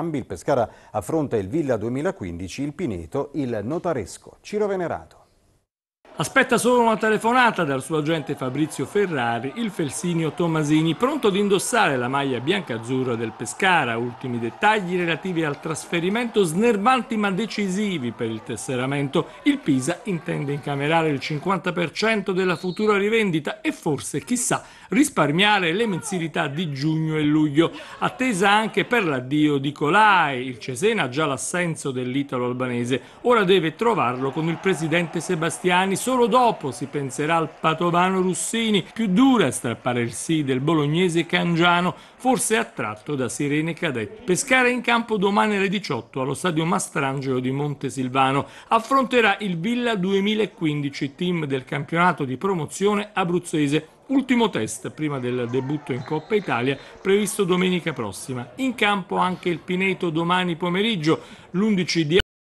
Il Pescara affronta il Villa 2015, il Pineto, il Notaresco. Ciro Venerato. Aspetta solo una telefonata dal suo agente Fabrizio Ferrari, il felsinio Tomasini, pronto ad indossare la maglia bianca-azzurra del Pescara. Ultimi dettagli relativi al trasferimento snervanti ma decisivi per il tesseramento. Il Pisa intende incamerare il 50% della futura rivendita e forse, chissà, risparmiare le mensilità di giugno e luglio. Attesa anche per l'addio di Colai. Il Cesena ha già l'assenso dell'italo albanese. Ora deve trovarlo con il presidente Sebastiani solo dopo si penserà al patovano Russini, più dura sta il sì del bolognese Cangiano, forse attratto da sirene cadette. Pescara in campo domani alle 18 allo stadio Mastrangelo di Montesilvano. Affronterà il Villa 2015, team del campionato di promozione abruzzese. Ultimo test prima del debutto in Coppa Italia previsto domenica prossima. In campo anche il Pineto domani pomeriggio, l'11 di